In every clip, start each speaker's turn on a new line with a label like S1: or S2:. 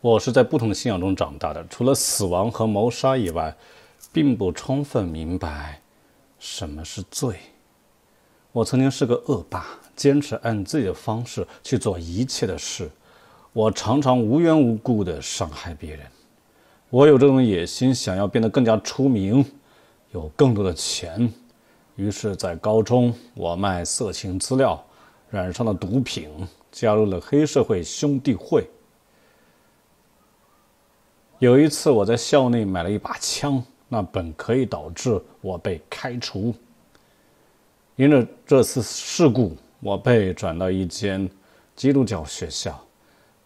S1: 我是在不同的信仰中长大的，除了死亡和谋杀以外，并不充分明白什么是罪。我曾经是个恶霸，坚持按自己的方式去做一切的事。我常常无缘无故的伤害别人。我有这种野心，想要变得更加出名，有更多的钱。于是，在高中，我卖色情资料，染上了毒品，加入了黑社会兄弟会。有一次，我在校内买了一把枪，那本可以导致我被开除。因为这次事故，我被转到一间基督教学校，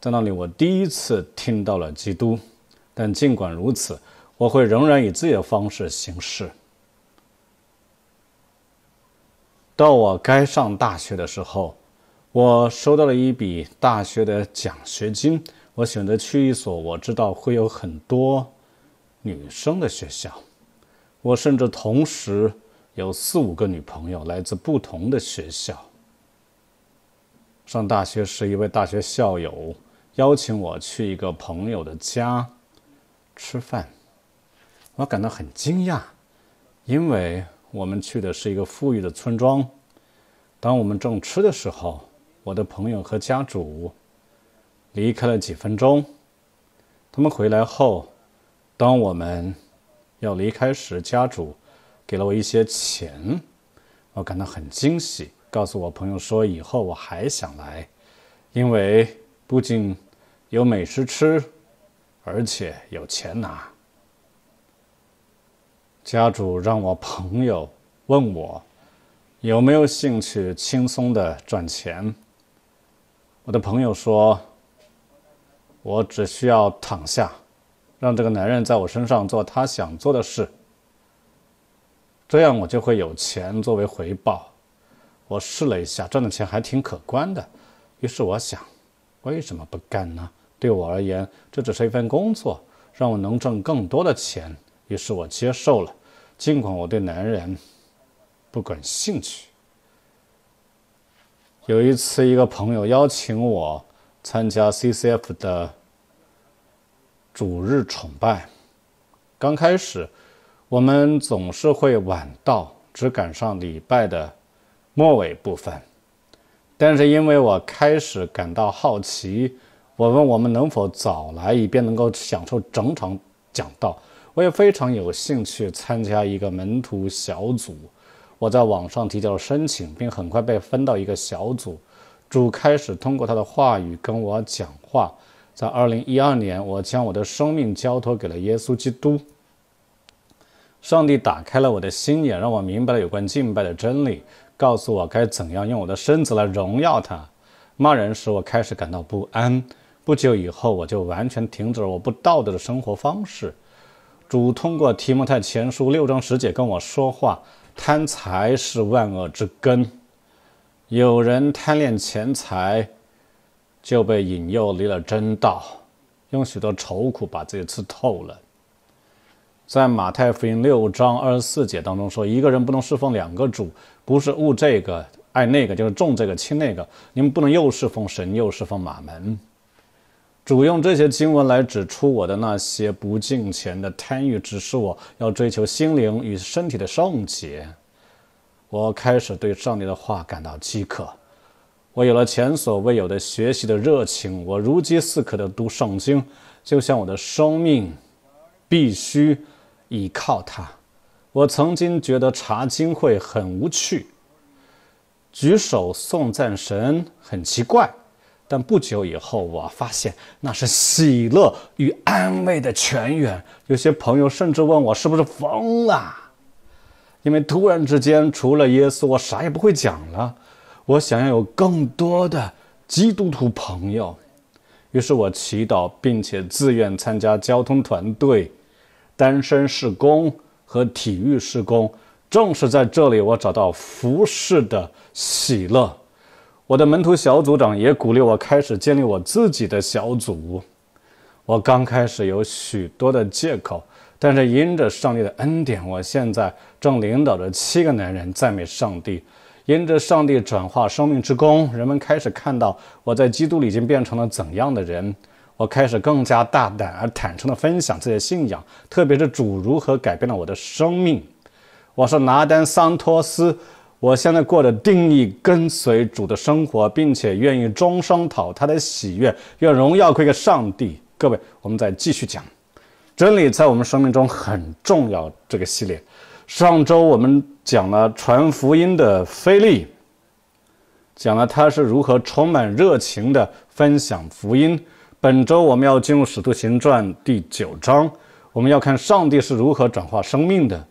S1: 在那里，我第一次听到了基督。但尽管如此，我会仍然以自己的方式行事。到我该上大学的时候，我收到了一笔大学的奖学金。我选择去一所我知道会有很多女生的学校。我甚至同时有四五个女朋友，来自不同的学校。上大学时，一位大学校友邀请我去一个朋友的家吃饭，我感到很惊讶，因为我们去的是一个富裕的村庄。当我们正吃的时候，我的朋友和家主。离开了几分钟，他们回来后，当我们要离开时，家主给了我一些钱，我感到很惊喜，告诉我朋友说以后我还想来，因为不仅有美食吃，而且有钱拿。家主让我朋友问我有没有兴趣轻松的赚钱，我的朋友说。我只需要躺下，让这个男人在我身上做他想做的事。这样我就会有钱作为回报。我试了一下，赚的钱还挺可观的。于是我想，为什么不干呢？对我而言，这只是一份工作，让我能挣更多的钱。于是我接受了，尽管我对男人不感兴趣。有一次，一个朋友邀请我。参加 CCF 的主日崇拜。刚开始，我们总是会晚到，只赶上礼拜的末尾部分。但是因为我开始感到好奇，我问我们能否早来，以便能够享受整场讲道。我也非常有兴趣参加一个门徒小组。我在网上提交了申请，并很快被分到一个小组。主开始通过他的话语跟我讲话。在二零一二年，我将我的生命交托给了耶稣基督。上帝打开了我的心眼，让我明白了有关敬拜的真理，告诉我该怎样用我的身子来荣耀他。骂人时，我开始感到不安。不久以后，我就完全停止了我不道德的生活方式。主通过提摩太前书六章十节跟我说话：贪财是万恶之根。有人贪恋钱财，就被引诱离了真道，用许多愁苦把自己吃透了。在马太福音六章二十四节当中说，一个人不能侍奉两个主，不是物这个爱那个，就是重这个轻那个。你们不能又侍奉神又侍奉马门。主用这些经文来指出我的那些不敬虔的贪欲，指示我要追求心灵与身体的圣洁。我开始对上帝的话感到饥渴，我有了前所未有的学习的热情。我如饥似渴地读圣经，就像我的生命必须依靠它。我曾经觉得查经会很无趣，举手送赞神很奇怪，但不久以后我发现那是喜乐与安慰的泉源。有些朋友甚至问我是不是疯了。因为突然之间，除了耶稣，我啥也不会讲了。我想要有更多的基督徒朋友，于是我祈祷，并且自愿参加交通团队、单身事工和体育事工。正是在这里，我找到服饰的喜乐。我的门徒小组长也鼓励我开始建立我自己的小组。我刚开始有许多的借口。但是，因着上帝的恩典，我现在正领导着七个男人赞美上帝。因着上帝转化生命之功，人们开始看到我在基督里已经变成了怎样的人。我开始更加大胆而坦诚地分享自己的信仰，特别是主如何改变了我的生命。我是拿丹·桑托斯，我现在过着定义跟随主的生活，并且愿意终生讨他的喜悦，愿荣耀归给上帝。各位，我们再继续讲。真理在我们生命中很重要。这个系列，上周我们讲了传福音的菲利，讲了他是如何充满热情的分享福音。本周我们要进入《使徒行传》第九章，我们要看上帝是如何转化生命的。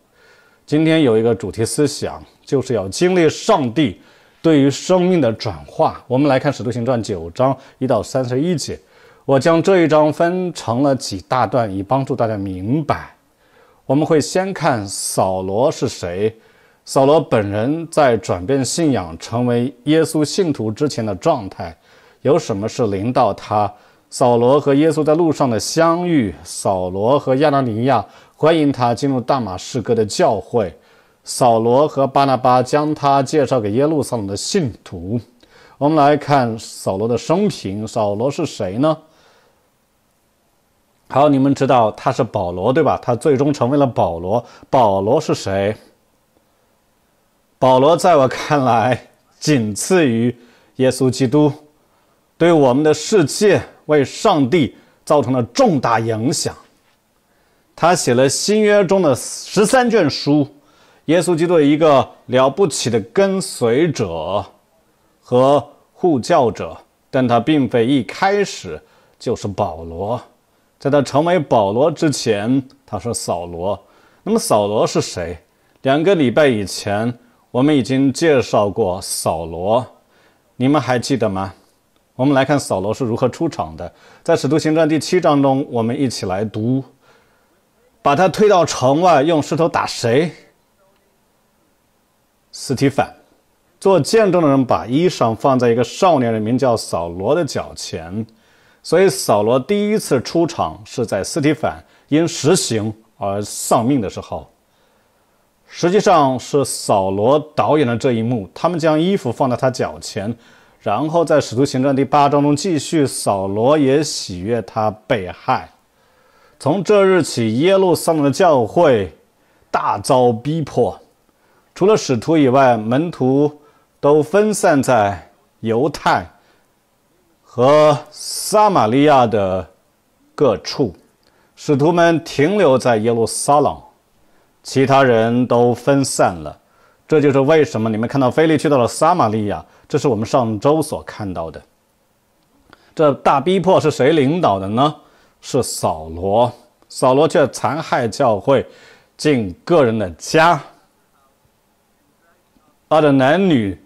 S1: 今天有一个主题思想，就是要经历上帝对于生命的转化。我们来看《使徒行传》九章一到三十一节。我将这一章分成了几大段，以帮助大家明白。我们会先看扫罗是谁，扫罗本人在转变信仰成为耶稣信徒之前的状态，有什么是领导他？扫罗和耶稣在路上的相遇，扫罗和亚拿尼亚欢迎他进入大马士革的教会，扫罗和巴拿巴将他介绍给耶路撒冷的信徒。我们来看扫罗的生平，扫罗是谁呢？好，你们知道他是保罗，对吧？他最终成为了保罗。保罗是谁？保罗在我看来，仅次于耶稣基督，对我们的世界为上帝造成了重大影响。他写了新约中的十三卷书。耶稣基督一个了不起的跟随者和护教者，但他并非一开始就是保罗。在他成为保罗之前，他是扫罗。那么扫罗是谁？两个礼拜以前，我们已经介绍过扫罗，你们还记得吗？我们来看扫罗是如何出场的。在使徒行传第七章中，我们一起来读：把他推到城外，用石头打谁？斯提凡。做见证的人把衣裳放在一个少年人，名叫扫罗的脚前。所以，扫罗第一次出场是在斯提凡因实行而丧命的时候，实际上是扫罗导演的这一幕。他们将衣服放在他脚前，然后在使徒行传第八章中继续。扫罗也喜悦他被害。从这日起，耶路撒冷的教会大遭逼迫，除了使徒以外，门徒都分散在犹太。和撒玛利亚的各处，使徒们停留在耶路撒冷，其他人都分散了。这就是为什么你们看到菲利去到了撒玛利亚，这是我们上周所看到的。这大逼迫是谁领导的呢？是扫罗。扫罗却残害教会，进个人的家，把的男女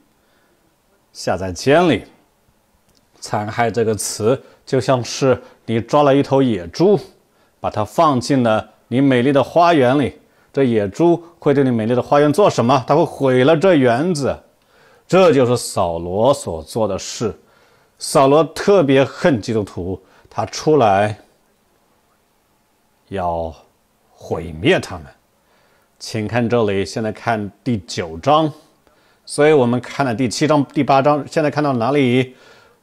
S1: 下在监里。残害这个词就像是你抓了一头野猪，把它放进了你美丽的花园里。这野猪会对你美丽的花园做什么？它会毁了这园子。这就是扫罗所做的事。扫罗特别恨基督徒，他出来要毁灭他们。请看这里，现在看第九章。所以我们看了第七章、第八章，现在看到哪里？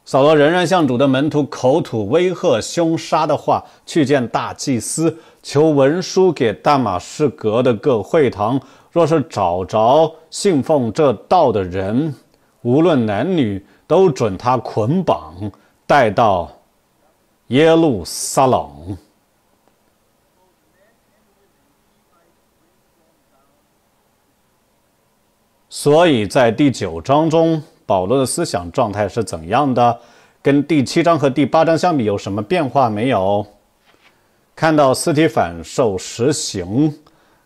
S1: 扫罗仍然向主的门徒口吐威吓、凶杀的话，去见大祭司，求文书给大马士革的各会堂：若是找着信奉这道的人，无论男女，都准他捆绑带到耶路撒冷。所以在第九章中。保罗的思想状态是怎样的？跟第七章和第八章相比，有什么变化没有？看到斯提反受实行，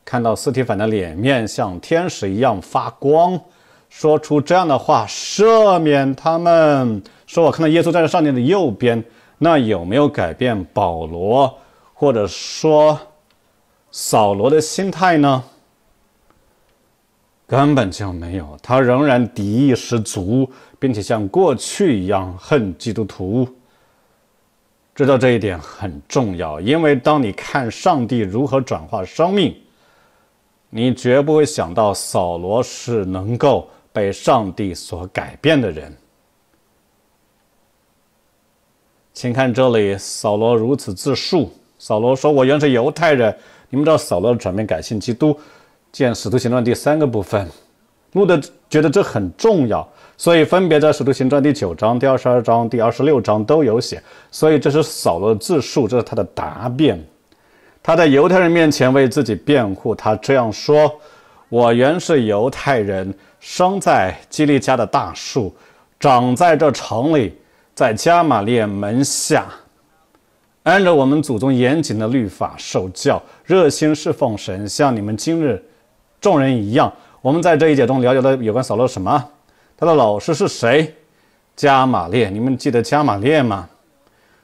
S1: 看到斯提反的脸面像天使一样发光，说出这样的话，赦免他们。说我看到耶稣站在上少年的右边，那有没有改变保罗或者说扫罗的心态呢？根本就没有，他仍然敌意十足，并且像过去一样恨基督徒。知道这一点很重要，因为当你看上帝如何转化生命，你绝不会想到扫罗是能够被上帝所改变的人。请看这里，扫罗如此自述：扫罗说：“我原是犹太人。”你们知道，扫罗转变改信基督。见《使徒行传》第三个部分，路德觉得这很重要，所以分别在《使徒行传》第九章、第二十二章、第二十六章都有写。所以这是扫罗自述，这是他的答辩。他在犹太人面前为自己辩护。他这样说：“我原是犹太人，生在基利家的大树，长在这城里，在加玛列门下，按照我们祖宗严谨的律法受教，热心侍奉神，像你们今日。”众人一样，我们在这一节中了解到有关扫罗什么？他的老师是谁？加马列，你们记得加马列吗？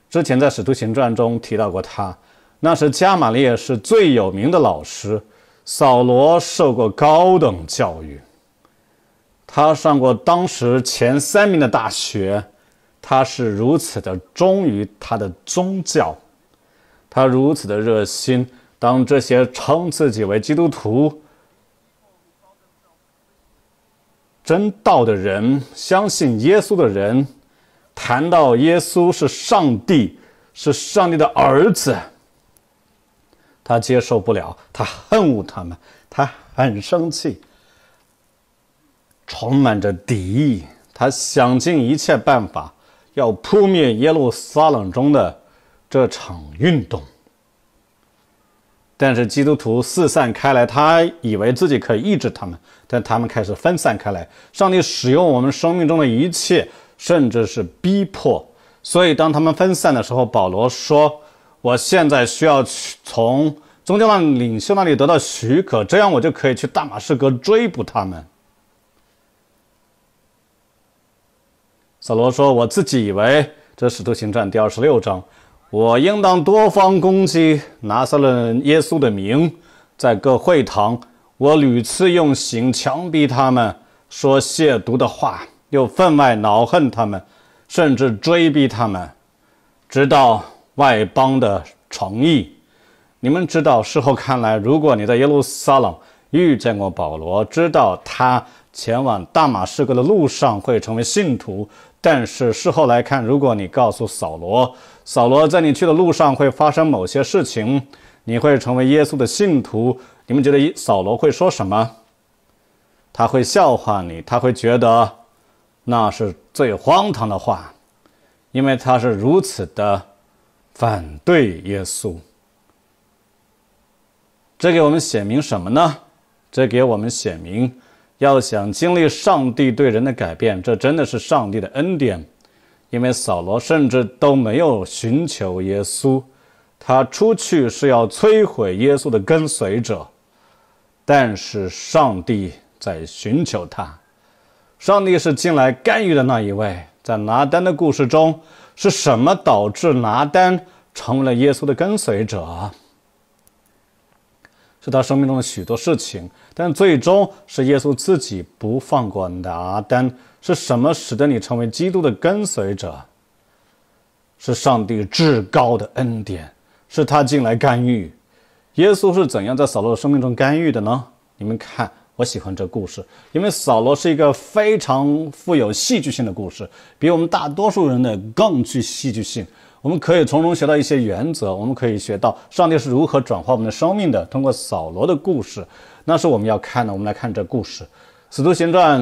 S1: 之前在《使徒行传》中提到过他。那时加马列是最有名的老师，扫罗受过高等教育，他上过当时前三名的大学。他是如此的忠于他的宗教，他如此的热心，当这些称自己为基督徒。真道的人，相信耶稣的人，谈到耶稣是上帝，是上帝的儿子，他接受不了，他恨恶他们，他很生气，充满着敌意，他想尽一切办法要扑灭耶路撒冷中的这场运动。但是基督徒四散开来，他以为自己可以抑制他们，但他们开始分散开来。上帝使用我们生命中的一切，甚至是逼迫。所以当他们分散的时候，保罗说：“我现在需要从宗教领袖那里得到许可，这样我就可以去大马士革追捕他们。”扫罗说：“我自己以为这使徒行传第二十六章。”我应当多方攻击，拿撒了耶稣的名，在各会堂，我屡次用刑，强逼他们说亵渎的话，又分外恼恨他们，甚至追逼他们，直到外邦的诚意。你们知道，事后看来，如果你在耶路撒冷遇见过保罗，知道他。前往大马士革的路上会成为信徒，但是事后来看，如果你告诉扫罗，扫罗在你去的路上会发生某些事情，你会成为耶稣的信徒，你们觉得扫罗会说什么？他会笑话你，他会觉得那是最荒唐的话，因为他是如此的反对耶稣。这给我们写明什么呢？这给我们写明。要想经历上帝对人的改变，这真的是上帝的恩典，因为扫罗甚至都没有寻求耶稣，他出去是要摧毁耶稣的跟随者，但是上帝在寻求他，上帝是进来干预的那一位。在拿单的故事中，是什么导致拿单成为了耶稣的跟随者？是他生命中的许多事情，但最终是耶稣自己不放过拿单。是什么使得你成为基督的跟随者？是上帝至高的恩典，是他进来干预。耶稣是怎样在扫罗的生命中干预的呢？你们看，我喜欢这故事，因为扫罗是一个非常富有戏剧性的故事，比我们大多数人的更具戏剧性。我们可以从中学到一些原则，我们可以学到上帝是如何转化我们的生命的。通过扫罗的故事，那是我们要看的。我们来看这故事，《使徒行传》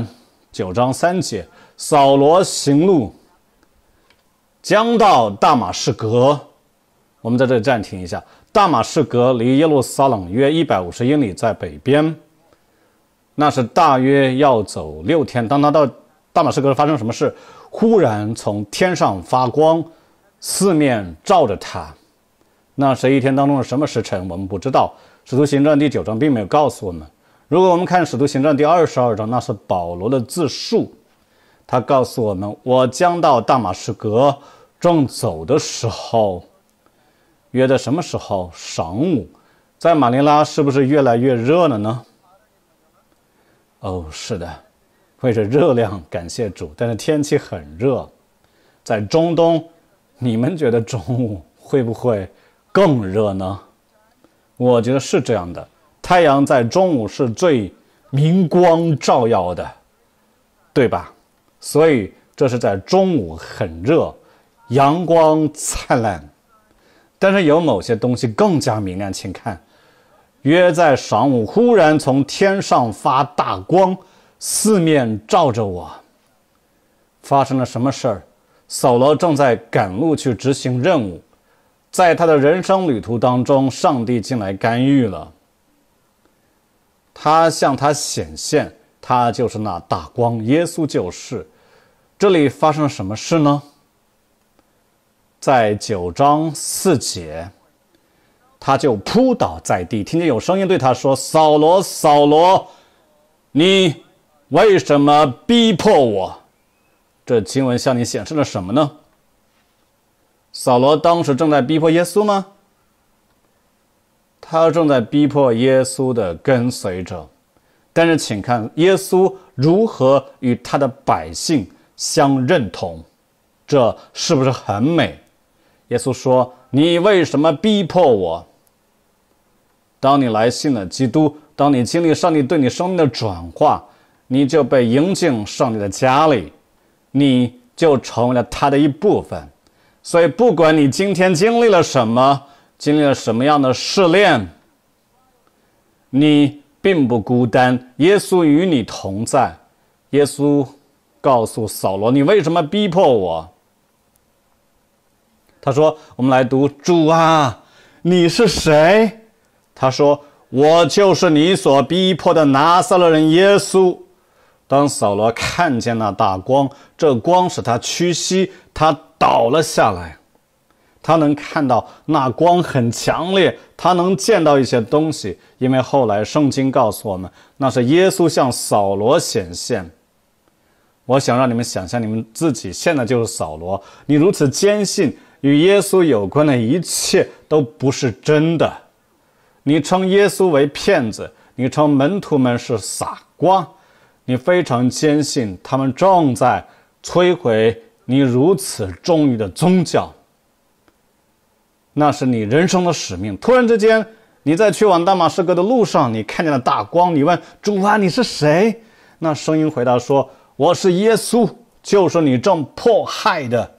S1: 九章三节，扫罗行路，将到大马士革。我们在这里暂停一下。大马士革离耶路撒冷约一百五十英里，在北边，那是大约要走六天。当他到大马士革，发生什么事？忽然从天上发光。四面照着他。那是一天当中的什么时辰？我们不知道，《使徒行传》第九章并没有告诉我们。如果我们看《使徒行传》第二十二章，那是保罗的自述，他告诉我们：“我将到大马士革，正走的时候，约在什么时候？晌午，在马尼拉是不是越来越热了呢？”哦，是的，为是热量感谢主，但是天气很热，在中东。你们觉得中午会不会更热呢？我觉得是这样的，太阳在中午是最明光照耀的，对吧？所以这是在中午很热，阳光灿烂。但是有某些东西更加明亮，请看，约在晌午，忽然从天上发大光，四面照着我。发生了什么事儿？扫罗正在赶路去执行任务，在他的人生旅途当中，上帝进来干预了。他向他显现，他就是那大光，耶稣就是。这里发生了什么事呢？在九章四节，他就扑倒在地，听见有声音对他说：“扫罗，扫罗，你为什么逼迫我？”这经文向你显示了什么呢？扫罗当时正在逼迫耶稣吗？他正在逼迫耶稣的跟随者，但是请看耶稣如何与他的百姓相认同，这是不是很美？耶稣说：“你为什么逼迫我？”当你来信了基督，当你经历上帝对你生命的转化，你就被迎进上帝的家里。你就成为了他的一部分，所以不管你今天经历了什么，经历了什么样的试炼，你并不孤单，耶稣与你同在。耶稣告诉扫罗：“你为什么逼迫我？”他说：“我们来读，主啊，你是谁？”他说：“我就是你所逼迫的拿撒勒人耶稣。”当扫罗看见那大光，这光使他屈膝，他倒了下来。他能看到那光很强烈，他能见到一些东西，因为后来圣经告诉我们，那是耶稣向扫罗显现。我想让你们想象，你们自己现在就是扫罗，你如此坚信与耶稣有关的一切都不是真的，你称耶稣为骗子，你称门徒们是傻瓜。你非常坚信他们正在摧毁你如此忠于的宗教，那是你人生的使命。突然之间，你在去往大马士革的路上，你看见了大光，你问主啊，你是谁？那声音回答说：“我是耶稣，就是你正迫害的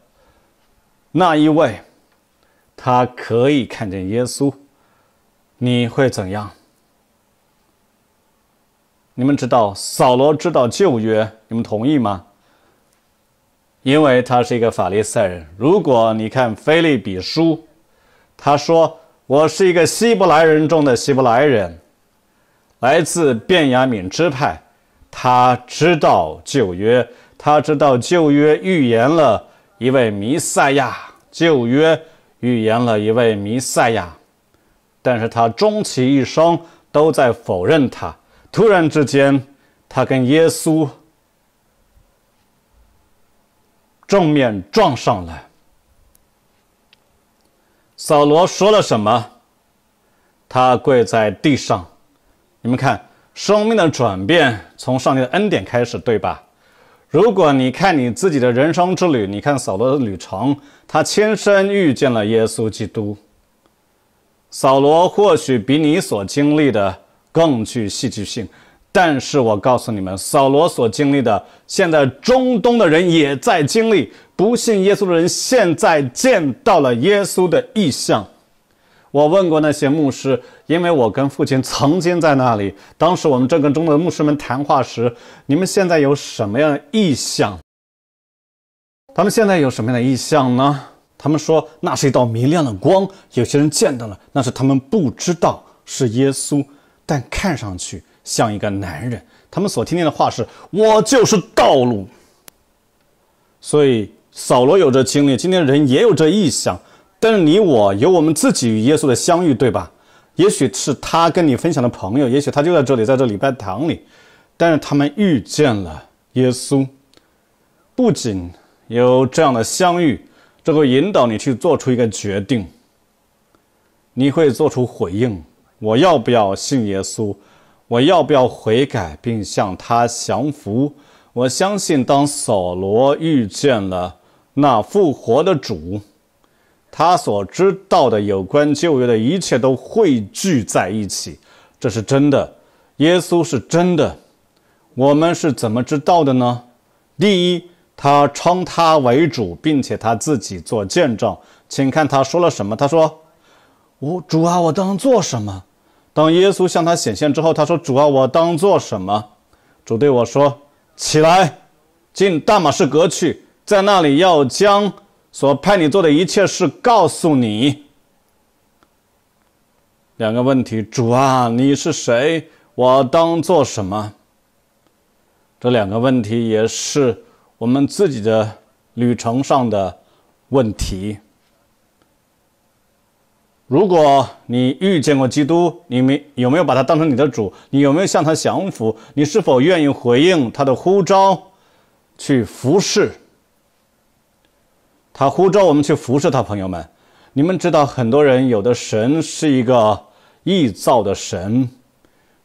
S1: 那一位。”他可以看见耶稣，你会怎样？你们知道扫罗知道旧约，你们同意吗？因为他是一个法利赛人。如果你看菲利比书，他说：“我是一个希伯来人中的希伯来人，来自便雅敏支派。”他知道旧约，他知道旧约预言了一位弥赛亚。旧约预言了一位弥赛亚，但是他终其一生都在否认他。突然之间，他跟耶稣正面撞上了。扫罗说了什么？他跪在地上，你们看，生命的转变从上帝的恩典开始，对吧？如果你看你自己的人生之旅，你看扫罗的旅程，他亲身遇见了耶稣基督。扫罗或许比你所经历的。更具戏剧性，但是我告诉你们，扫罗所经历的，现在中东的人也在经历。不信耶稣的人现在见到了耶稣的意象。我问过那些牧师，因为我跟父亲曾经在那里。当时我们正跟中东牧师们谈话时，你们现在有什么样的意象？他们现在有什么样的意象呢？他们说那是一道明亮的光，有些人见到了，那是他们不知道是耶稣。但看上去像一个男人，他们所听见的话是：“我就是道路。”所以扫罗有着经历，今天人也有这意向。但是你我有我们自己与耶稣的相遇，对吧？也许是他跟你分享的朋友，也许他就在这里，在这礼拜堂里。但是他们遇见了耶稣，不仅有这样的相遇，这会引导你去做出一个决定，你会做出回应。我要不要信耶稣？我要不要悔改并向他降服？我相信，当扫罗遇见了那复活的主，他所知道的有关旧约的一切都汇聚在一起。这是真的，耶稣是真的。我们是怎么知道的呢？第一，他称他为主，并且他自己做见证。请看他说了什么。他说：“我主啊，我当做什么？”当耶稣向他显现之后，他说：“主啊，我当做什么？”主对我说：“起来，进大马士革去，在那里要将所派你做的一切事告诉你。”两个问题：“主啊，你是谁？我当做什么？”这两个问题也是我们自己的旅程上的问题。如果你遇见过基督，你没有没有把他当成你的主？你有没有向他降服？你是否愿意回应他的呼召，去服侍他？呼召我们去服侍他，朋友们，你们知道，很多人有的神是一个臆造的神，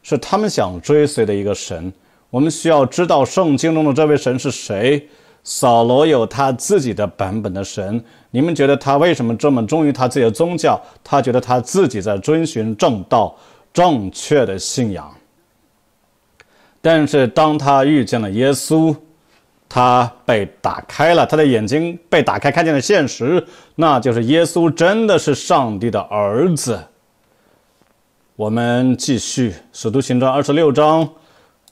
S1: 是他们想追随的一个神。我们需要知道圣经中的这位神是谁。扫罗有他自己的版本的神，你们觉得他为什么这么忠于他自己的宗教？他觉得他自己在遵循正道、正确的信仰。但是当他遇见了耶稣，他被打开了他的眼睛，被打开看见了现实，那就是耶稣真的是上帝的儿子。我们继续《使徒行传》二十六章。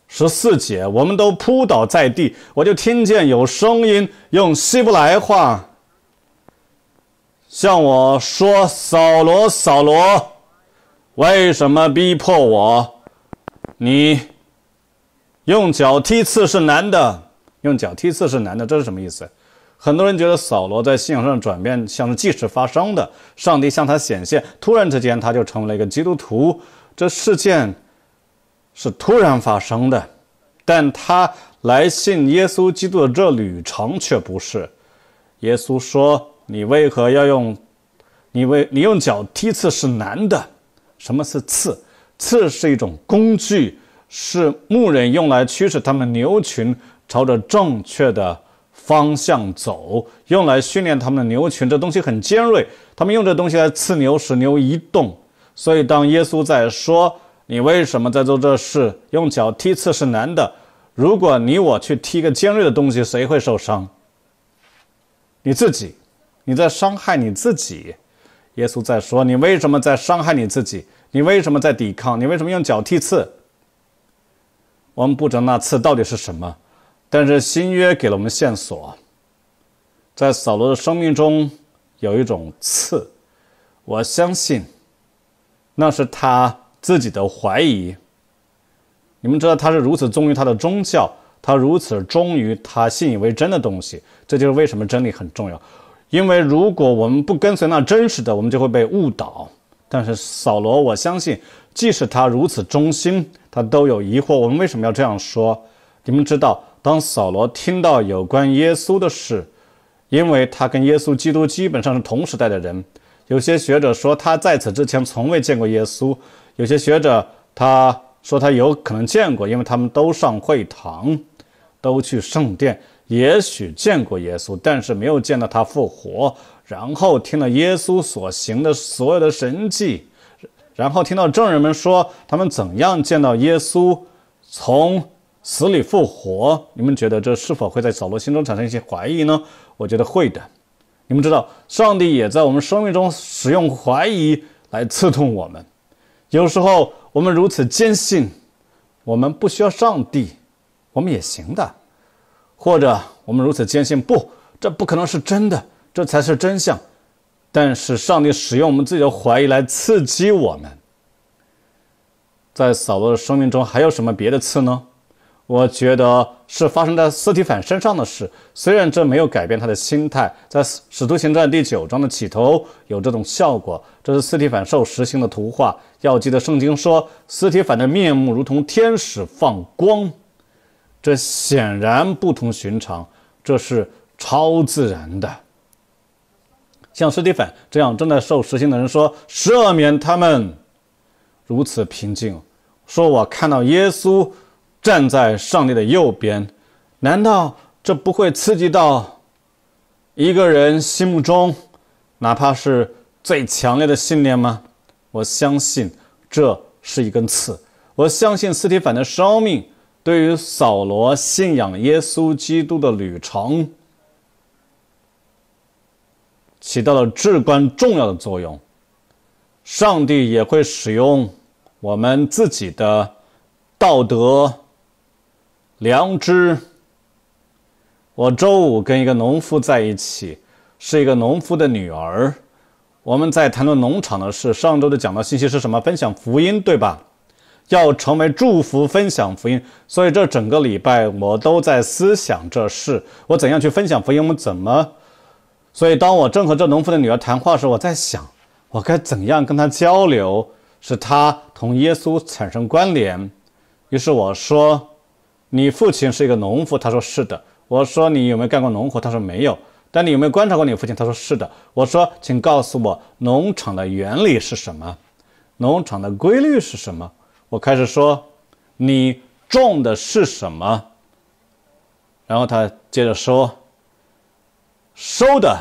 S1: 十四节，我们都扑倒在地，我就听见有声音用希伯来话向我说：“扫罗，扫罗，为什么逼迫我？你用脚踢刺是难的，用脚踢刺是难的，这是什么意思？”很多人觉得扫罗在信仰上转变，像是即时发生的，上帝向他显现，突然之间他就成为了一个基督徒，这事件。是突然发生的，但他来信耶稣基督的这旅程却不是。耶稣说：“你为何要用？你为……你用脚踢刺是难的。什么是刺？刺是一种工具，是牧人用来驱使他们牛群朝着正确的方向走，用来训练他们的牛群。这东西很尖锐，他们用这东西来刺牛，使牛移动。所以，当耶稣在说。”你为什么在做这事？用脚踢刺是难的。如果你我去踢个尖锐的东西，谁会受伤？你自己，你在伤害你自己。耶稣在说：“你为什么在伤害你自己？你为什么在抵抗？你为什么用脚踢刺？”我们不知道那刺到底是什么，但是新约给了我们线索。在扫罗的生命中有一种刺，我相信那是他。自己的怀疑。你们知道，他是如此忠于他的宗教，他如此忠于他信以为真的东西。这就是为什么真理很重要，因为如果我们不跟随那真实的，我们就会被误导。但是扫罗，我相信，即使他如此忠心，他都有疑惑。我们为什么要这样说？你们知道，当扫罗听到有关耶稣的事，因为他跟耶稣基督基本上是同时代的人。有些学者说，他在此之前从未见过耶稣。有些学者他说他有可能见过，因为他们都上会堂，都去圣殿，也许见过耶稣，但是没有见到他复活。然后听了耶稣所行的所有的神迹，然后听到证人们说他们怎样见到耶稣从死里复活。你们觉得这是否会在扫罗心中产生一些怀疑呢？我觉得会的。你们知道，上帝也在我们生命中使用怀疑来刺痛我们。有时候我们如此坚信，我们不需要上帝，我们也行的；或者我们如此坚信，不，这不可能是真的，这才是真相。但是上帝使用我们自己的怀疑来刺激我们。在扫罗的生命中，还有什么别的刺呢？我觉得是发生在斯蒂凡身上的事，虽然这没有改变他的心态。在《使徒行传》第九章的起头有这种效果。这是斯蒂凡受实星的图画。要记得，圣经说斯蒂凡的面目如同天使放光，这显然不同寻常，这是超自然的。像斯蒂凡这样正在受实星的人说：“赦免他们。”如此平静，说：“我看到耶稣。”站在上帝的右边，难道这不会刺激到一个人心目中，哪怕是最强烈的信念吗？我相信这是一根刺。我相信斯提凡的生命对于扫罗信仰耶稣基督的旅程起到了至关重要的作用。上帝也会使用我们自己的道德。良知。我周五跟一个农夫在一起，是一个农夫的女儿。我们在谈论农场的事。上周的讲到信息是什么？分享福音，对吧？要成为祝福，分享福音。所以这整个礼拜我都在思想这事：我怎样去分享福音？我们怎么？所以当我正和这农夫的女儿谈话时，我在想：我该怎样跟她交流，使她同耶稣产生关联？于是我说。你父亲是一个农夫，他说是的。我说你有没有干过农活？他说没有。但你有没有观察过你父亲？他说是的。我说，请告诉我农场的原理是什么？农场的规律是什么？我开始说，你种的是什么？然后他接着说，收的，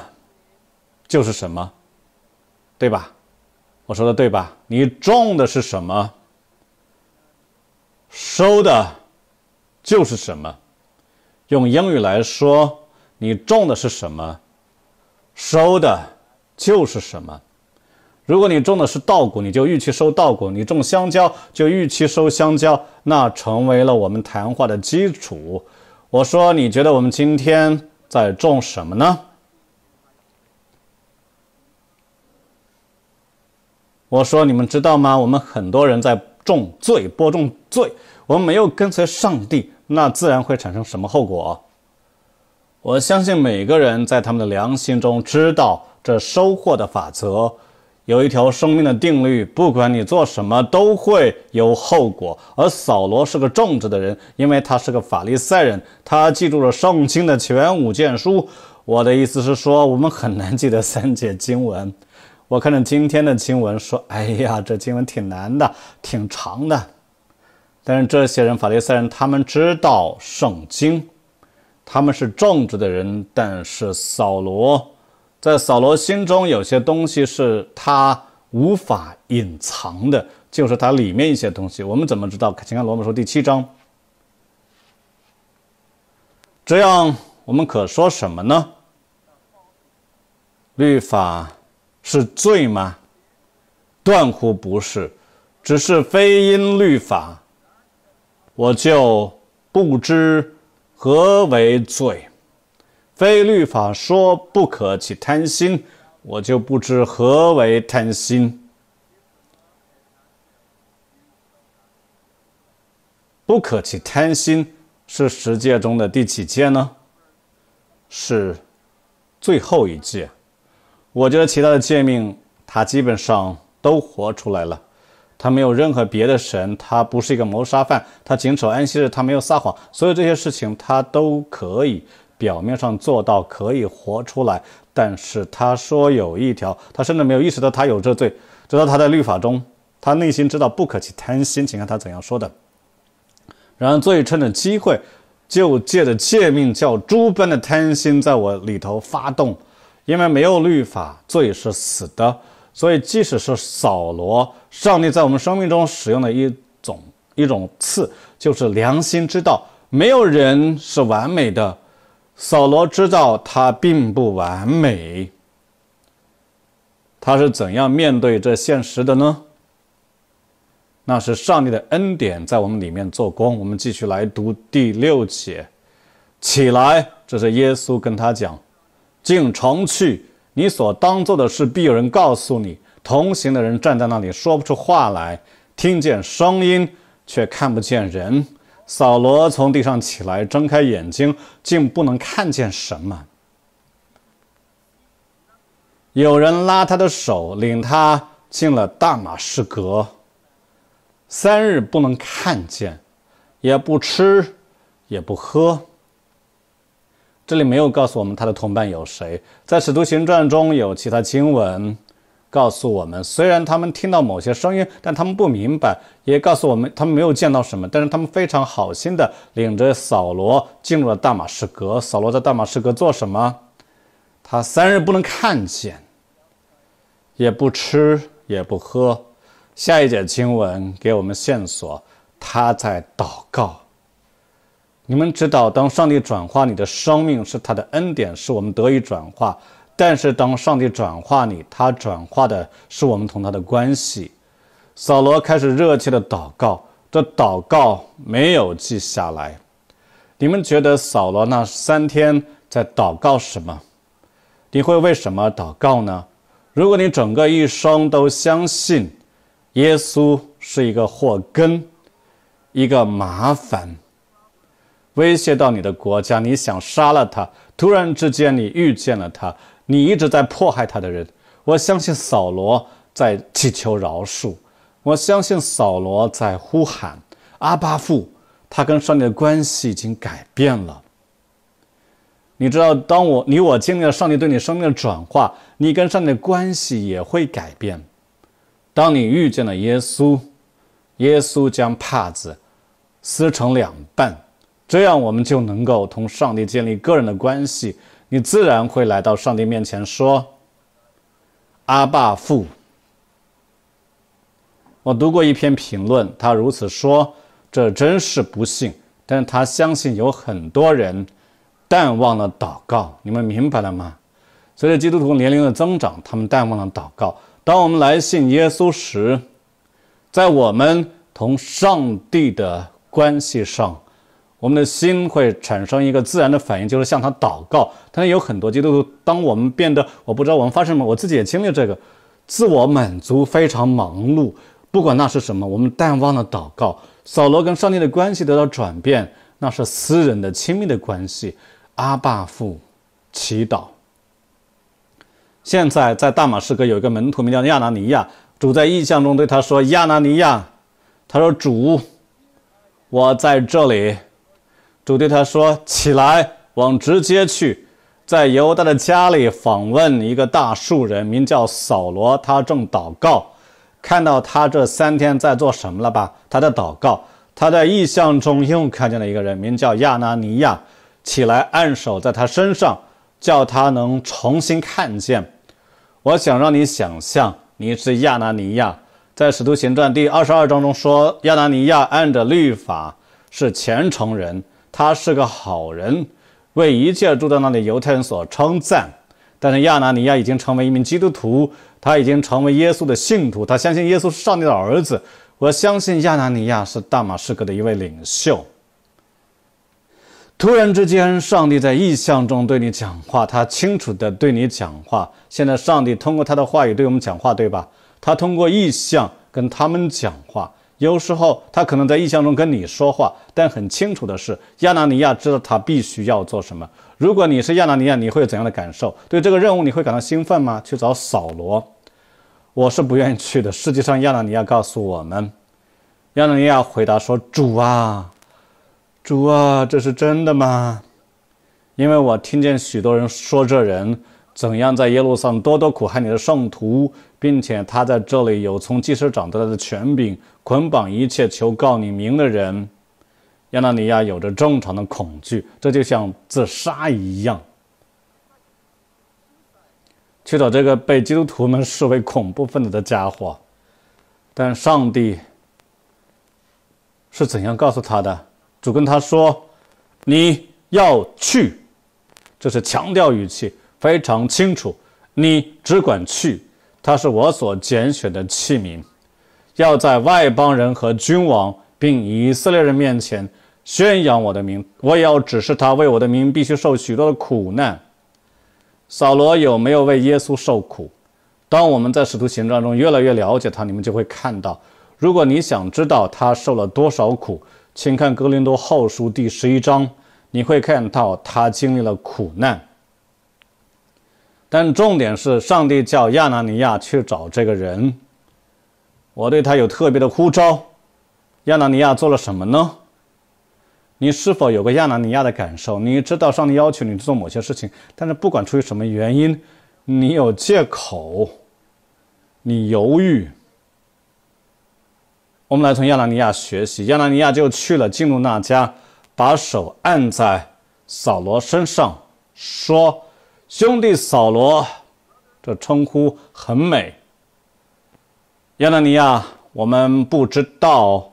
S1: 就是什么，对吧？我说的对吧？你种的是什么？收的。就是什么？用英语来说，你种的是什么，收的就是什么。如果你种的是稻谷，你就预期收稻谷；你种香蕉，就预期收香蕉。那成为了我们谈话的基础。我说，你觉得我们今天在种什么呢？我说，你们知道吗？我们很多人在种罪，播种罪。我们没有跟随上帝。那自然会产生什么后果？我相信每个人在他们的良心中知道这收获的法则，有一条生命的定律，不管你做什么都会有后果。而扫罗是个正直的人，因为他是个法利赛人，他记住了圣经的全五卷书。我的意思是说，我们很难记得三节经文。我看着今天的经文说：“哎呀，这经文挺难的，挺长的。”但是这些人法利赛人，他们知道圣经，他们是正直的人。但是扫罗，在扫罗心中有些东西是他无法隐藏的，就是他里面一些东西。我们怎么知道？请看《罗马书》第七章。这样我们可说什么呢？律法是罪吗？断乎不是，只是非因律法。我就不知何为罪，非律法说不可起贪心，我就不知何为贪心。不可起贪心是十戒中的第几戒呢？是最后一戒。我觉得其他的戒命他基本上都活出来了。他没有任何别的神，他不是一个谋杀犯，他谨守安息日，他没有撒谎，所有这些事情他都可以表面上做到，可以活出来。但是他说有一条，他甚至没有意识到他有这罪，直到他在律法中，他内心知道不可去贪心，请看他怎样说的。然后，罪趁着机会，就借着诫命叫猪般的贪心在我里头发动，因为没有律法，罪是死的。所以，即使是扫罗，上帝在我们生命中使用的一种一种刺，就是良心之道。没有人是完美的，扫罗知道他并不完美。他是怎样面对这现实的呢？那是上帝的恩典在我们里面做工。我们继续来读第六节，起来，这是耶稣跟他讲，进城去。你所当做的事，必有人告诉你。同行的人站在那里，说不出话来，听见声音，却看不见人。扫罗从地上起来，睁开眼睛，竟不能看见什么。有人拉他的手，领他进了大马士革。三日不能看见，也不吃，也不喝。这里没有告诉我们他的同伴有谁。在使徒行传中有其他经文告诉我们，虽然他们听到某些声音，但他们不明白。也告诉我们，他们没有见到什么，但是他们非常好心的领着扫罗进入了大马士革。扫罗在大马士革做什么？他三日不能看见，也不吃，也不喝。下一节经文给我们线索，他在祷告。你们知道，当上帝转化你的生命，是他的恩典，是我们得以转化。但是当上帝转化你，他转化的是我们同他的关系。扫罗开始热切的祷告，这祷告没有记下来。你们觉得扫罗那三天在祷告什么？你会为什么祷告呢？如果你整个一生都相信耶稣是一个祸根，一个麻烦。威胁到你的国家，你想杀了他。突然之间，你遇见了他，你一直在迫害他的人。我相信扫罗在祈求饶恕，我相信扫罗在呼喊阿巴父。他跟上帝的关系已经改变了。你知道，当我你我经历了上帝对你生命的转化，你跟上帝的关系也会改变。当你遇见了耶稣，耶稣将帕子撕成两半。这样我们就能够同上帝建立个人的关系。你自然会来到上帝面前说：“阿爸父。”我读过一篇评论，他如此说：“这真是不幸。”但他相信有很多人淡忘了祷告。你们明白了吗？随着基督徒年龄的增长，他们淡忘了祷告。当我们来信耶稣时，在我们同上帝的关系上。我们的心会产生一个自然的反应，就是向他祷告。但是有很多基督徒，当我们变得我不知道我们发生什么，我自己也经历这个，自我满足，非常忙碌，不管那是什么，我们淡忘了祷告。扫罗跟上帝的关系得到转变，那是私人的、亲密的关系。阿爸父，祈祷。现在在大马士革有一个门徒名叫亚拿尼亚，主在意象中对他说：“亚拿尼亚，他说主，我在这里。”主对他说：“起来，往直接去，在犹大的家里访问一个大树人，名叫扫罗。他正祷告，看到他这三天在做什么了吧？他在祷告。他在异象中又看见了一个人，名叫亚拿尼亚。起来，按手在他身上，叫他能重新看见。我想让你想象你是亚拿尼亚。在使徒行传第二十二章中说，亚拿尼亚按着律法是虔诚人。”他是个好人，为一切住在那里犹太人所称赞。但是亚拿尼亚已经成为一名基督徒，他已经成为耶稣的信徒，他相信耶稣是上帝的儿子。我相信亚拿尼亚是大马士革的一位领袖。突然之间，上帝在意象中对你讲话，他清楚地对你讲话。现在上帝通过他的话语对我们讲话，对吧？他通过意象跟他们讲话。有时候他可能在异象中跟你说话，但很清楚的是，亚拿尼亚知道他必须要做什么。如果你是亚拿尼亚，你会有怎样的感受？对这个任务，你会感到兴奋吗？去找扫罗，我是不愿意去的。实际上，亚拿尼亚告诉我们，亚拿尼亚回答说：“主啊，主啊，这是真的吗？因为我听见许多人说这人。”怎样在耶路撒冷多多苦害你的圣徒，并且他在这里有从祭司长得来的权柄，捆绑一切求告你名的人。亚拿尼亚有着正常的恐惧，这就像自杀一样。去找这个被基督徒们视为恐怖分子的家伙，但上帝是怎样告诉他的？主跟他说：“你要去。”这是强调语气。非常清楚，你只管去。他是我所拣选的器皿，要在外邦人和君王并以色列人面前宣扬我的名。我也要指示他为我的名必须受许多的苦难。扫罗有没有为耶稣受苦？当我们在使徒行传中越来越了解他，你们就会看到。如果你想知道他受了多少苦，请看格林多后书第十一章，你会看到他经历了苦难。但重点是，上帝叫亚拿尼亚去找这个人，我对他有特别的呼召。亚拿尼亚做了什么呢？你是否有个亚拿尼亚的感受？你知道上帝要求你做某些事情，但是不管出于什么原因，你有借口，你犹豫。我们来从亚拿尼亚学习。亚拿尼亚就去了，进入那家，把手按在扫罗身上，说。兄弟扫罗，这称呼很美。亚纳尼亚，我们不知道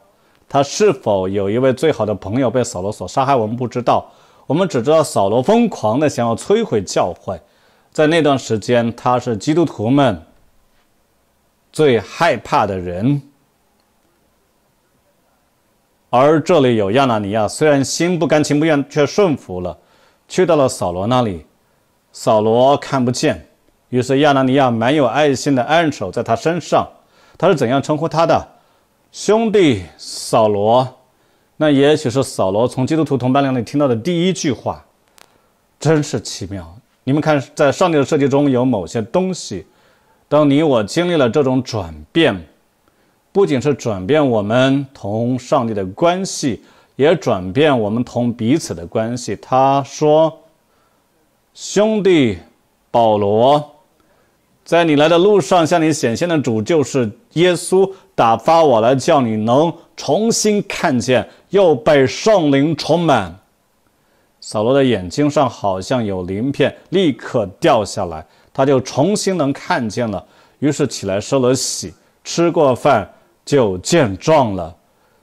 S1: 他是否有一位最好的朋友被扫罗所杀害，我们不知道。我们只知道扫罗疯狂的想要摧毁教会，在那段时间，他是基督徒们最害怕的人。而这里有亚纳尼亚，虽然心不甘情不愿，却顺服了，去到了扫罗那里。扫罗看不见，于是亚拿尼亚满有爱心的按手在他身上。他是怎样称呼他的兄弟扫罗？那也许是扫罗从基督徒同伴那里听到的第一句话。真是奇妙！你们看，在上帝的设计中有某些东西。当你我经历了这种转变，不仅是转变我们同上帝的关系，也转变我们同彼此的关系。他说。兄弟保罗，在你来的路上向你显现的主就是耶稣，打发我来叫你能重新看见，又被圣灵充满。扫罗的眼睛上好像有鳞片，立刻掉下来，他就重新能看见了。于是起来受了洗，吃过饭就见状了。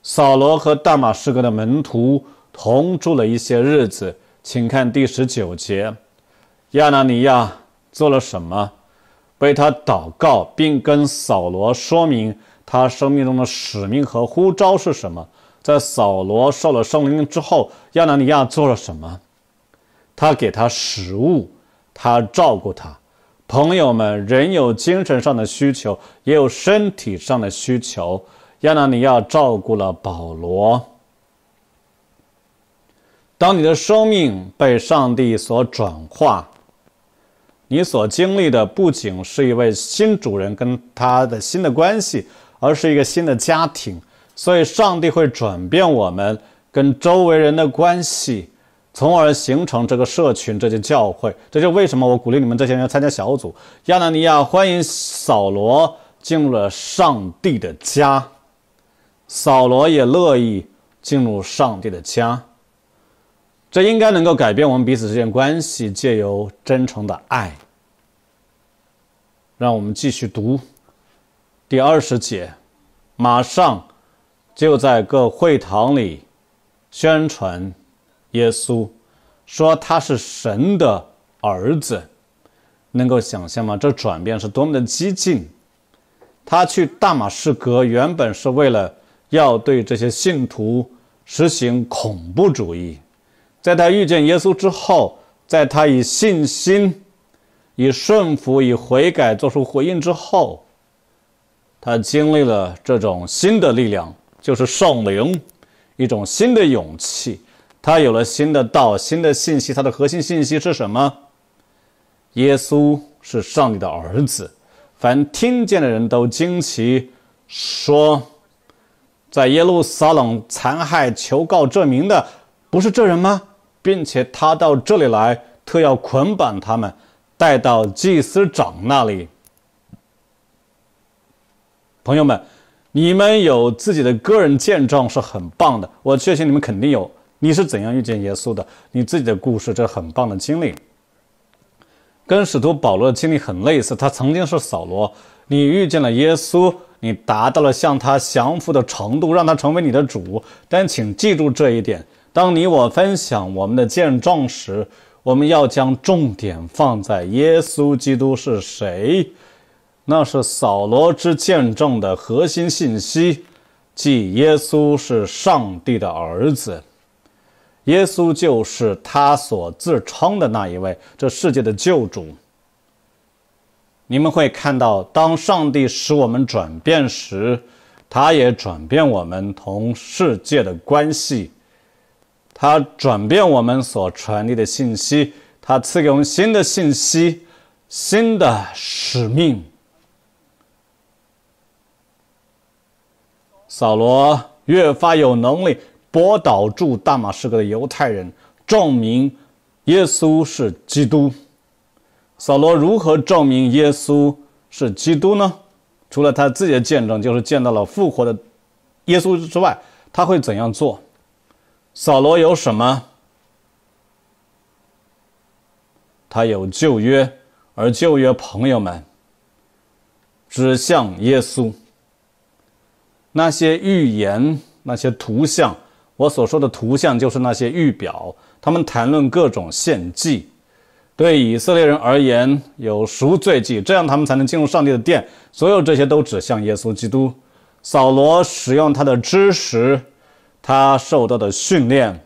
S1: 扫罗和大马士革的门徒同住了一些日子，请看第十九节。亚拿尼亚做了什么？为他祷告，并跟扫罗说明他生命中的使命和呼召是什么。在扫罗受了圣灵之后，亚拿尼亚做了什么？他给他食物，他照顾他。朋友们，人有精神上的需求，也有身体上的需求。亚拿尼亚照顾了保罗。当你的生命被上帝所转化。你所经历的不仅是一位新主人跟他的新的关系，而是一个新的家庭，所以上帝会转变我们跟周围人的关系，从而形成这个社群，这间教会。这就为什么我鼓励你们这些人要参加小组。亚拿尼亚欢迎扫罗进入了上帝的家，扫罗也乐意进入上帝的家。这应该能够改变我们彼此之间关系，借由真诚的爱。让我们继续读第二十节。马上就在各会堂里宣传耶稣，说他是神的儿子。能够想象吗？这转变是多么的激进！他去大马士革原本是为了要对这些信徒实行恐怖主义。在他遇见耶稣之后，在他以信心、以顺服、以悔改做出回应之后，他经历了这种新的力量，就是圣灵一种新的勇气。他有了新的道，新的信息。他的核心信息是什么？耶稣是上帝的儿子。凡听见的人都惊奇说：“在耶路撒冷残害求告这名的，不是这人吗？”并且他到这里来，特要捆绑他们，带到祭司长那里。朋友们，你们有自己的个人见证是很棒的，我确信你们肯定有。你是怎样遇见耶稣的？你自己的故事，这很棒的经历，跟使徒保罗的经历很类似。他曾经是扫罗，你遇见了耶稣，你达到了向他降服的程度，让他成为你的主。但请记住这一点。当你我分享我们的见证时，我们要将重点放在耶稣基督是谁。那是扫罗之见证的核心信息，即耶稣是上帝的儿子，耶稣就是他所自称的那一位，这世界的救主。你们会看到，当上帝使我们转变时，他也转变我们同世界的关系。他转变我们所传递的信息，他赐给我们新的信息、新的使命。扫罗越发有能力驳倒住大马士革的犹太人，证明耶稣是基督。扫罗如何证明耶稣是基督呢？除了他自己的见证，就是见到了复活的耶稣之外，他会怎样做？扫罗有什么？他有旧约，而旧约朋友们指向耶稣。那些预言，那些图像，我所说的图像就是那些预表。他们谈论各种献祭，对以色列人而言有赎罪祭，这样他们才能进入上帝的殿。所有这些都指向耶稣基督。扫罗使用他的知识。他受到的训练，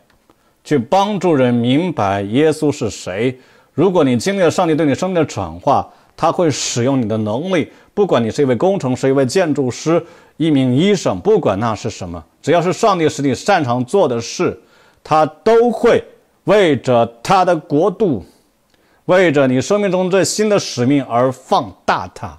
S1: 去帮助人明白耶稣是谁。如果你经历了上帝对你生命的转化，他会使用你的能力。不管你是一位工程师、一位建筑师、一名医生，不管那是什么，只要是上帝使你擅长做的事，他都会为着他的国度，为着你生命中最新的使命而放大它。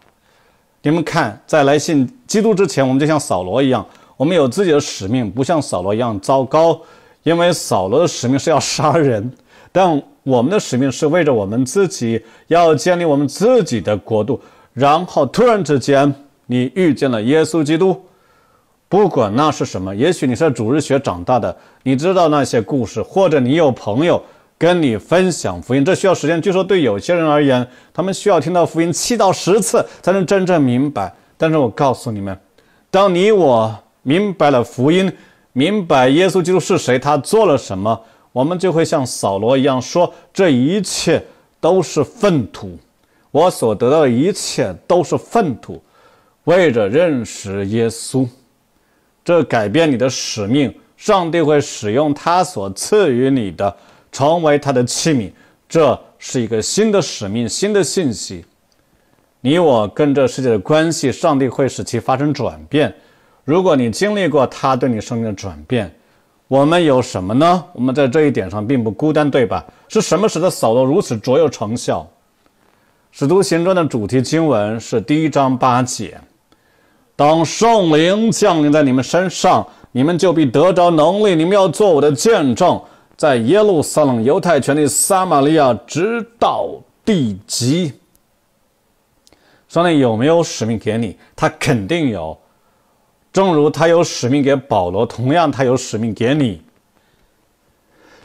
S1: 你们看，在来信基督之前，我们就像扫罗一样。我们有自己的使命，不像扫罗一样糟糕，因为扫罗的使命是要杀人，但我们的使命是为着我们自己要建立我们自己的国度。然后突然之间，你遇见了耶稣基督，不管那是什么，也许你是主日学长大的，你知道那些故事，或者你有朋友跟你分享福音，这需要时间。据说对有些人而言，他们需要听到福音七到十次才能真正明白。但是我告诉你们，当你我。明白了福音，明白耶稣基督是谁，他做了什么，我们就会像扫罗一样说：这一切都是粪土，我所得到的一切都是粪土。为着认识耶稣，这改变你的使命，上帝会使用他所赐予你的，成为他的器皿。这是一个新的使命，新的信息。你我跟这世界的关系，上帝会使其发生转变。如果你经历过他对你生命的转变，我们有什么呢？我们在这一点上并不孤单，对吧？是什么使得扫罗如此卓有成效？使徒行传的主题经文是第一章八节：“当圣灵降临在你们身上，你们就必得着能力，你们要做我的见证，在耶路撒冷、犹太、全地、撒玛利亚，直到地极。”上帝有没有使命给你？他肯定有。正如他有使命给保罗，同样他有使命给你。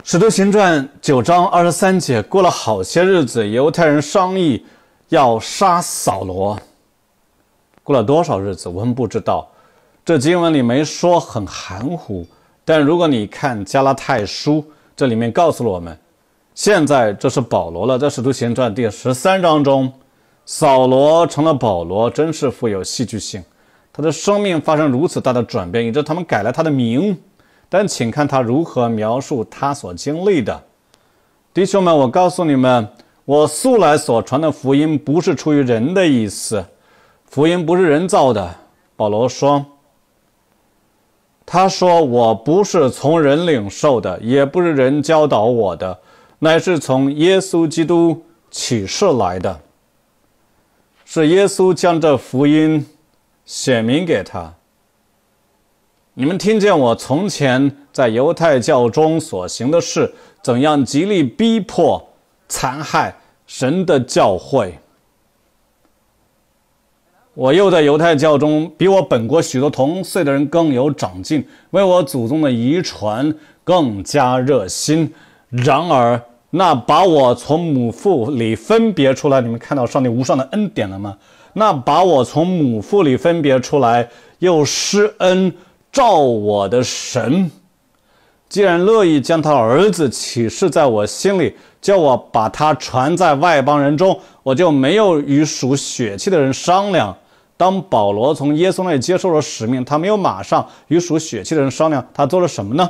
S1: 使徒行传九章二十三节，过了好些日子，犹太人商议要杀扫罗。过了多少日子，我们不知道，这经文里没说，很含糊。但如果你看加拉太书，这里面告诉了我们，现在这是保罗了。在使徒行传第十三章中，扫罗成了保罗，真是富有戏剧性。他的生命发生如此大的转变，以致他们改了他的名。但请看他如何描述他所经历的，弟兄们，我告诉你们，我素来所传的福音不是出于人的意思，福音不是人造的。保罗说：“他说，我不是从人领受的，也不是人教导我的，乃是从耶稣基督启示来的。是耶稣将这福音。”写明给他。你们听见我从前在犹太教中所行的事，怎样极力逼迫、残害神的教会。我又在犹太教中比我本国许多同岁的人更有长进，为我祖宗的遗传更加热心。然而那把我从母腹里分别出来，你们看到上帝无上的恩典了吗？那把我从母腹里分别出来，又施恩照我的神，既然乐意将他儿子启示在我心里，叫我把他传在外邦人中，我就没有与属血气的人商量。当保罗从耶稣那里接受了使命，他没有马上与属血气的人商量，他做了什么呢？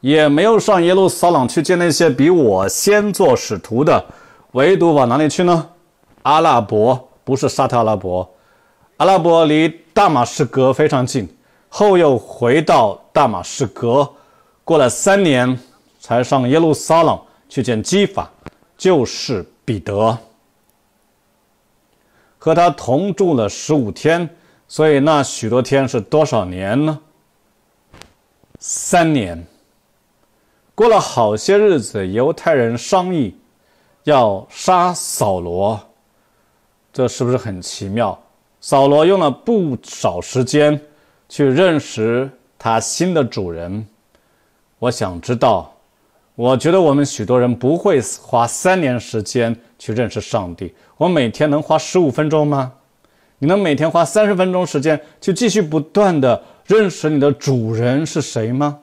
S1: 也没有上耶路撒冷去见那些比我先做使徒的，唯独往哪里去呢？阿拉伯。不是沙特阿拉伯，阿拉伯离大马士革非常近，后又回到大马士革，过了三年才上耶路撒冷去见基法，就是彼得，和他同住了十五天，所以那许多天是多少年呢？三年。过了好些日子，犹太人商议要杀扫罗。这是不是很奇妙？扫罗用了不少时间去认识他新的主人。我想知道，我觉得我们许多人不会花三年时间去认识上帝。我每天能花十五分钟吗？你能每天花三十分钟时间去继续不断地认识你的主人是谁吗？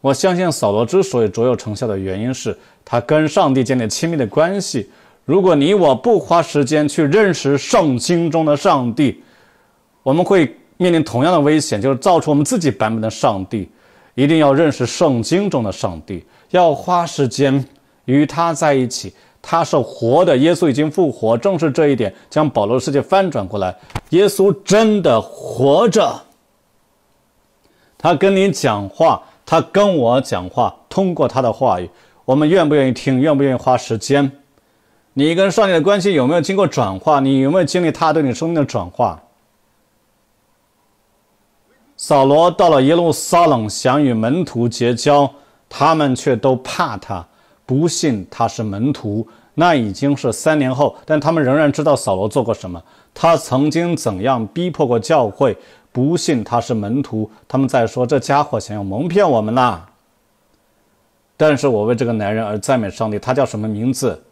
S1: 我相信扫罗之所以卓有成效的原因是他跟上帝建立亲密的关系。如果你我不花时间去认识圣经中的上帝，我们会面临同样的危险，就是造出我们自己版本的上帝。一定要认识圣经中的上帝，要花时间与他在一起。他是活的，耶稣已经复活，正是这一点将保罗世界翻转过来。耶稣真的活着，他跟你讲话，他跟我讲话，通过他的话语，我们愿不愿意听，愿不愿意花时间？你跟上帝的关系有没有经过转化？你有没有经历他对你生命的转化？扫罗到了耶路撒冷，想与门徒结交，他们却都怕他，不信他是门徒。那已经是三年后，但他们仍然知道扫罗做过什么，他曾经怎样逼迫过教会，不信他是门徒。他们在说：“这家伙想要蒙骗我们呐！”但是我为这个男人而赞美上帝。他叫什么名字？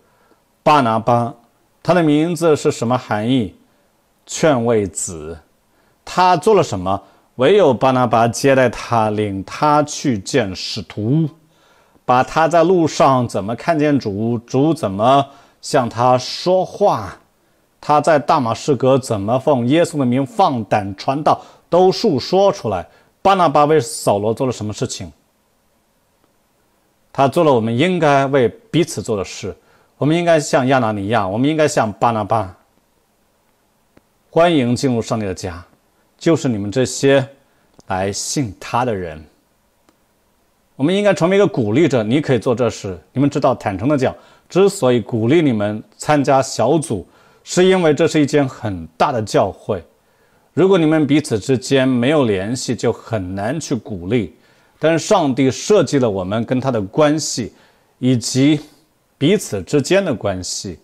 S1: 巴拿巴，他的名字是什么含义？劝慰子。他做了什么？唯有巴拿巴接待他，领他去见使徒，把他在路上怎么看见主，主怎么向他说话，他在大马士革怎么奉耶稣的名放胆传道，都述说出来。巴拿巴为扫罗做了什么事情？他做了我们应该为彼此做的事。我们应该像亚拿尼亚，我们应该像巴拿巴，欢迎进入上帝的家，就是你们这些来信他的人。我们应该成为一个鼓励者，你可以做这事。你们知道，坦诚的讲，之所以鼓励你们参加小组，是因为这是一间很大的教会。如果你们彼此之间没有联系，就很难去鼓励。但是上帝设计了我们跟他的关系，以及。彼此之间的关系，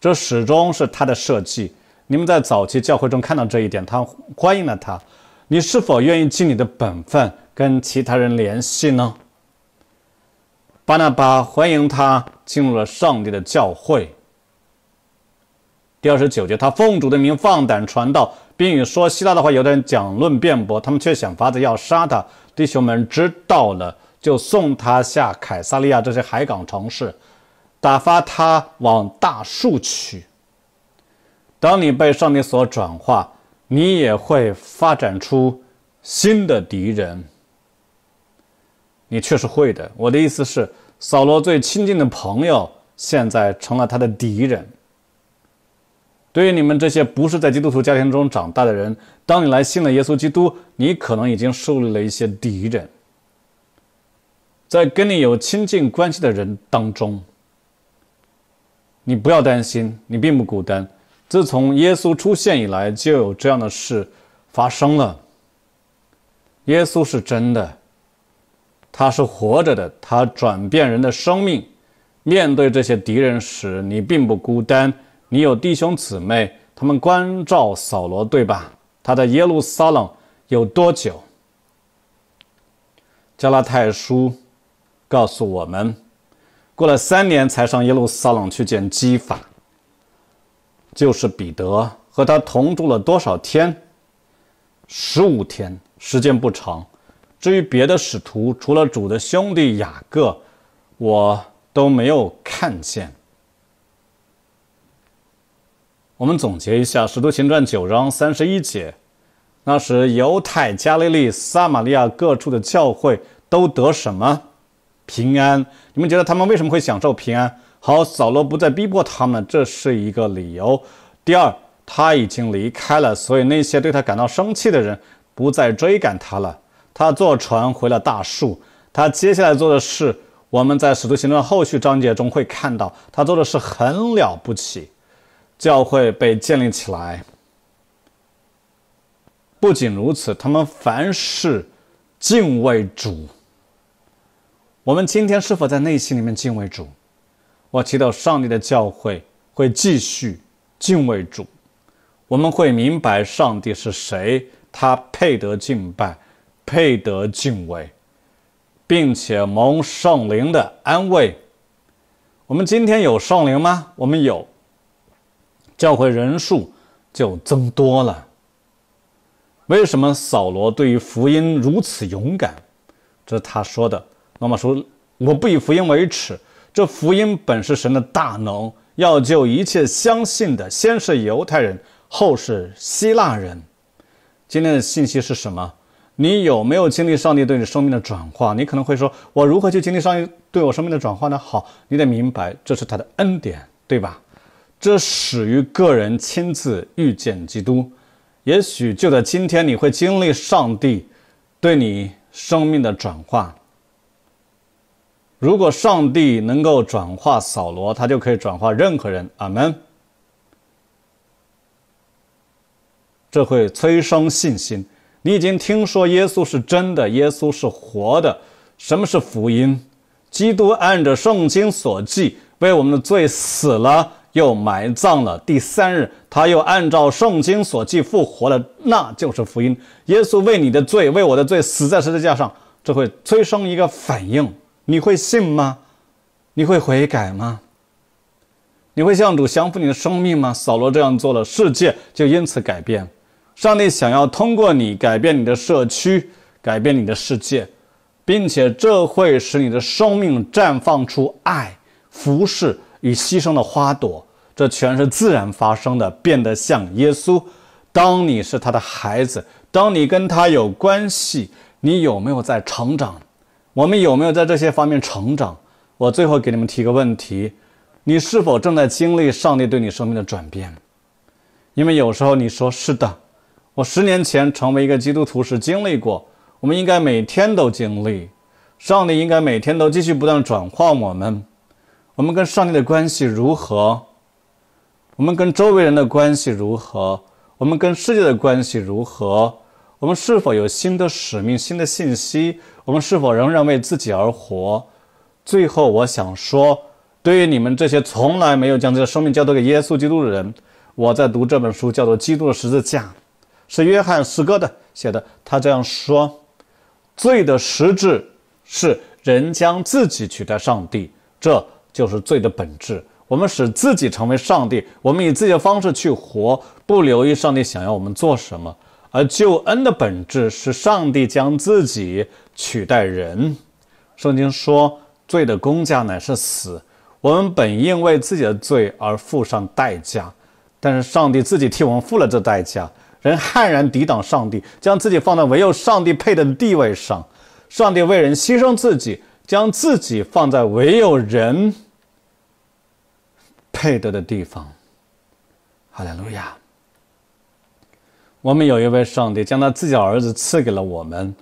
S1: 这始终是他的设计。你们在早期教会中看到这一点，他欢迎了他。你是否愿意尽你的本分，跟其他人联系呢？巴拿巴欢迎他进入了上帝的教会。第二十九节，他奉主的名放胆传道，并与说希腊的话有的人讲论辩驳，他们却想法子要杀他。弟兄们知道了，就送他下凯撒利亚这些海港城市。打发他往大树去。当你被上帝所转化，你也会发展出新的敌人。你确实会的。我的意思是，扫罗最亲近的朋友现在成了他的敌人。对于你们这些不是在基督徒家庭中长大的人，当你来信了耶稣基督，你可能已经树立了一些敌人，在跟你有亲近关系的人当中。你不要担心，你并不孤单。自从耶稣出现以来，就有这样的事发生了。耶稣是真的，他是活着的，他转变人的生命。面对这些敌人时，你并不孤单，你有弟兄姊妹，他们关照扫罗，对吧？他在耶路撒冷有多久？加拉太书告诉我们。过了三年才上耶路撒冷去见基法，就是彼得和他同住了多少天？十五天，时间不长。至于别的使徒，除了主的兄弟雅各，我都没有看见。我们总结一下《使徒行传》九章三十一节：那时犹太、加利利、撒玛利亚各处的教会都得什么？平安，你们觉得他们为什么会享受平安？好，扫罗不再逼迫他们，这是一个理由。第二，他已经离开了，所以那些对他感到生气的人不再追赶他了。他坐船回了大树。他接下来做的事，我们在使徒行传后续章节中会看到。他做的事很了不起，教会被建立起来。不仅如此，他们凡事敬畏主。我们今天是否在内心里面敬畏主？我祈祷上帝的教会会继续敬畏主。我们会明白上帝是谁，他配得敬拜，配得敬畏，并且蒙圣灵的安慰。我们今天有圣灵吗？我们有。教会人数就增多了。为什么扫罗对于福音如此勇敢？这是他说的。那么说，我不以福音为耻。这福音本是神的大能，要救一切相信的，先是犹太人，后是希腊人。今天的信息是什么？你有没有经历上帝对你生命的转化？你可能会说：“我如何去经历上帝对我生命的转化呢？”好，你得明白，这是他的恩典，对吧？这始于个人亲自遇见基督。也许就在今天，你会经历上帝对你生命的转化。如果上帝能够转化扫罗，他就可以转化任何人。阿门。这会催生信心。你已经听说耶稣是真的，耶稣是活的。什么是福音？基督按着圣经所记，为我们的罪死了，又埋葬了。第三日，他又按照圣经所记复活了。那就是福音。耶稣为你的罪，为我的罪死在十字架上，这会催生一个反应。你会信吗？你会悔改吗？你会向主降服你的生命吗？扫罗这样做了，世界就因此改变。上帝想要通过你改变你的社区，改变你的世界，并且这会使你的生命绽放出爱、服侍与牺牲的花朵。这全是自然发生的，变得像耶稣。当你是他的孩子，当你跟他有关系，你有没有在成长？我们有没有在这些方面成长？我最后给你们提个问题：你是否正在经历上帝对你生命的转变？因为有时候你说是的，我十年前成为一个基督徒时经历过。我们应该每天都经历，上帝应该每天都继续不断转化我们。我们跟上帝的关系如何？我们跟周围人的关系如何？我们跟世界的关系如何？我们是否有新的使命、新的信息？我们是否仍然为自己而活？最后，我想说，对于你们这些从来没有将这个生命交托给耶稣基督的人，我在读这本书，叫做《基督的十字架》，是约翰·斯歌的写的。他这样说：“罪的实质是人将自己取代上帝，这就是罪的本质。我们使自己成为上帝，我们以自己的方式去活，不留意上帝想要我们做什么。”而救恩的本质是上帝将自己取代人。圣经说：“罪的公家乃是死，我们本应为自己的罪而付上代价，但是上帝自己替我们付了这代价。”人悍然抵挡上帝，将自己放在唯有上帝配得的地位上。上帝为人牺牲自己，将自己放在唯有人配得的地方。哈利路亚。我们有一位上帝，将他自己儿子赐给了我们，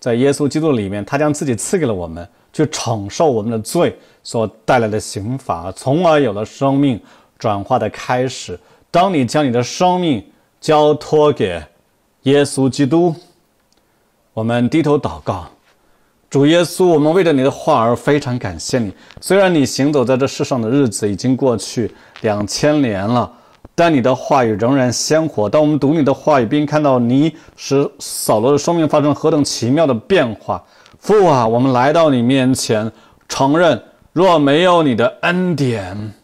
S1: 在耶稣基督里面，他将自己赐给了我们，去承受我们的罪所带来的刑罚，从而有了生命转化的开始。当你将你的生命交托给耶稣基督，我们低头祷告，主耶稣，我们为着你的话而非常感谢你。虽然你行走在这世上的日子已经过去两千年了。但你的话语仍然鲜活。当我们读你的话语，并看到你使扫罗的生命发生何等奇妙的变化，父啊，我们来到你面前，承认若没有你的恩典，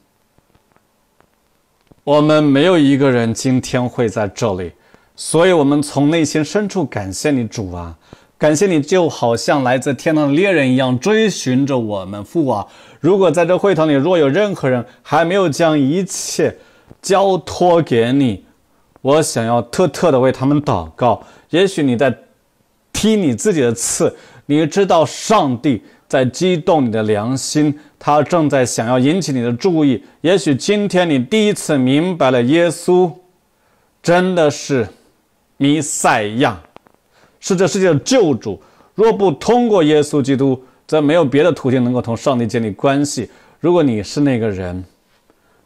S1: 我们没有一个人今天会在这里。所以，我们从内心深处感谢你，主啊，感谢你，就好像来自天堂的猎人一样追寻着我们。父啊，如果在这会堂里，若有任何人还没有将一切，交托给你，我想要特特的为他们祷告。也许你在踢你自己的刺，你知道上帝在激动你的良心，他正在想要引起你的注意。也许今天你第一次明白了，耶稣真的是弥赛亚，是这世界的救主。若不通过耶稣基督，则没有别的途径能够同上帝建立关系。如果你是那个人。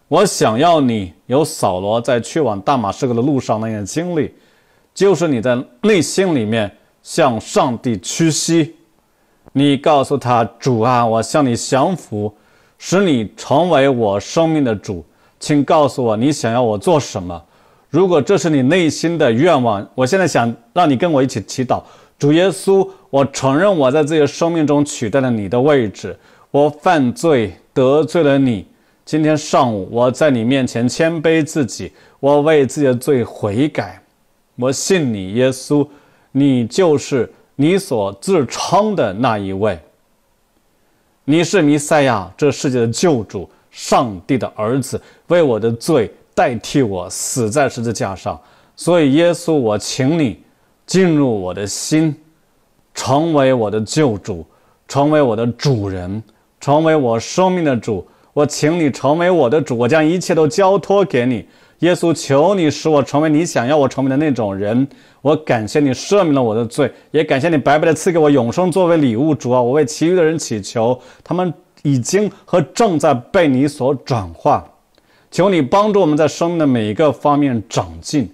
S1: 我想要你有扫罗在去往大马士革的路上那样经历，就是你在内心里面向上帝屈膝，你告诉他：“主啊，我向你降服，使你成为我生命的主，请告诉我你想要我做什么。”如果这是你内心的愿望，我现在想让你跟我一起祈祷：“主耶稣，我承认我在自己的生命中取代了你的位置，我犯罪得罪了你。”今天上午，我在你面前谦卑自己，我为自己的罪悔改，我信你耶稣，你就是你所自称的那一位，你是弥赛亚，这世界的救主，上帝的儿子，为我的罪代替我死在十字架上。所以，耶稣，我请你进入我的心，成为我的救主，成为我的主人，成为我生命的主。我请你成为我的主，我将一切都交托给你。耶稣，求你使我成为你想要我成为的那种人。我感谢你赦免了我的罪，也感谢你白白的赐给我永生作为礼物。主啊，我为其余的人祈求，他们已经和正在被你所转化。求你帮助我们在生命的每一个方面长进。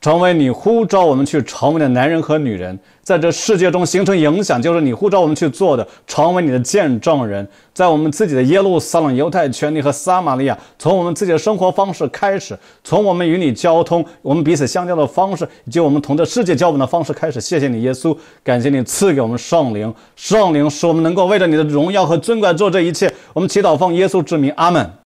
S1: 成为你呼召我们去成为的男人和女人，在这世界中形成影响，就是你呼召我们去做的。成为你的见证人，在我们自己的耶路撒冷、犹太权利和撒玛利亚，从我们自己的生活方式开始，从我们与你交通、我们彼此相交的方式，以及我们同这世界交往的方式开始。谢谢你，耶稣，感谢你赐给我们圣灵，圣灵使我们能够为了你的荣耀和尊贵做这一切。我们祈祷，奉耶稣之名，阿门。